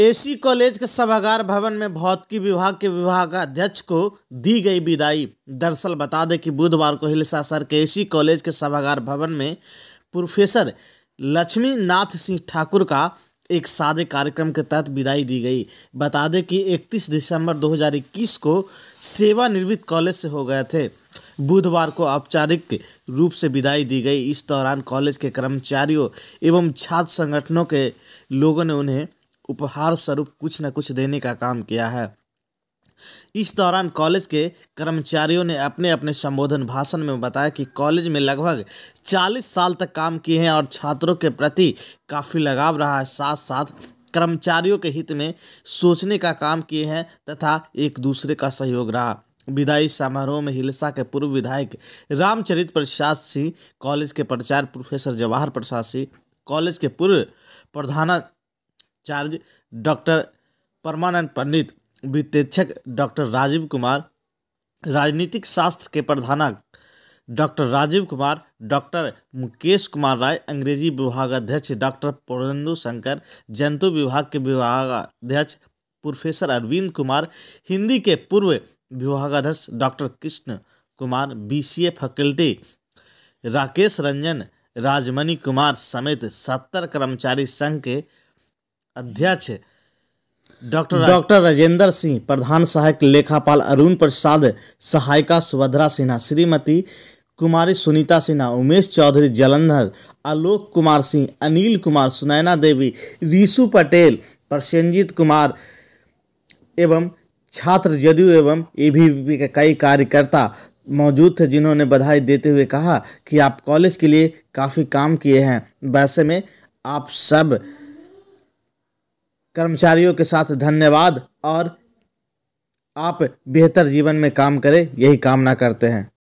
AC college के सभागार भवन में भौतिकी विभाग के विभाग अध्यक्ष को दी गई विदाई दरअसल बता दें कि बुधवार को हिलसा सर के एसी कॉलेज के सभागार भवन में प्रोफेसर लक्ष्मी नाथ सिंह ठाकुर का एक सादे कार्यक्रम के तहत विदाई दी गई बता दें कि 31 दिसंबर 2021 को सेवानिवृत्त कॉलेज से हो गए थे बुधवार को औपचारिक रूप से विदाई दी गई इस दौरान कॉलेज के कर्मचारियों एवं छात्र संगठनों के लोगों ने उन्हें उपहार स्वरूप कुछ न कुछ देने का काम किया है इस दौरान कॉलेज के कर्मचारियों ने अपने अपने संबोधन भाषण में बताया कि कॉलेज में लगभग 40 साल तक काम किए हैं और छात्रों के प्रति काफ़ी लगाव रहा है साथ साथ कर्मचारियों के हित में सोचने का काम किए हैं तथा एक दूसरे का सहयोग रहा विदाई समारोह में हिलसा के पूर्व विधायक रामचरित प्रसाद सिंह कॉलेज के प्रचार प्रोफेसर जवाहर प्रसाद सिंह कॉलेज के पूर्व प्रधाना इंचार्ज डॉक्टर परमानंद पंडित वित्तेक्षक डॉक्टर राजीव कुमार राजनीतिक शास्त्र के प्रधानक डॉक्टर राजीव कुमार डॉक्टर मुकेश कुमार राय अंग्रेजी विभागाध्यक्ष डॉक्टर पुरेंदु शंकर जंतु विभाग के विभागाध्यक्ष प्रोफेसर अरविंद कुमार हिंदी के पूर्व विभागाध्यक्ष doctor Krishna Kumar BCA faculty Rakesh Ranjan Rajmani Kumar समेत सत्तर कर्मचारी संघ के अध्यक्ष डॉक्टर डॉक्टर राजेंद्र सिंह प्रधान सहायक लेखापाल अरुण प्रसाद सहायिका सुभद्रा सिन्हा श्रीमती कुमारी सुनीता सिन्हा उमेश चौधरी जलंधर आलोक कुमार सिंह अनिल कुमार सुनैना देवी रीशु पटेल प्रसेंजित कुमार एवं छात्र जदयू एवं एबीवीपी के कई कार्यकर्ता मौजूद थे जिन्होंने बधाई देते हुए कहा कि आप कॉलेज के लिए काफ़ी काम किए हैं वैसे में आप सब कर्मचारियों के साथ धन्यवाद और आप बेहतर जीवन में काम करें यही कामना करते हैं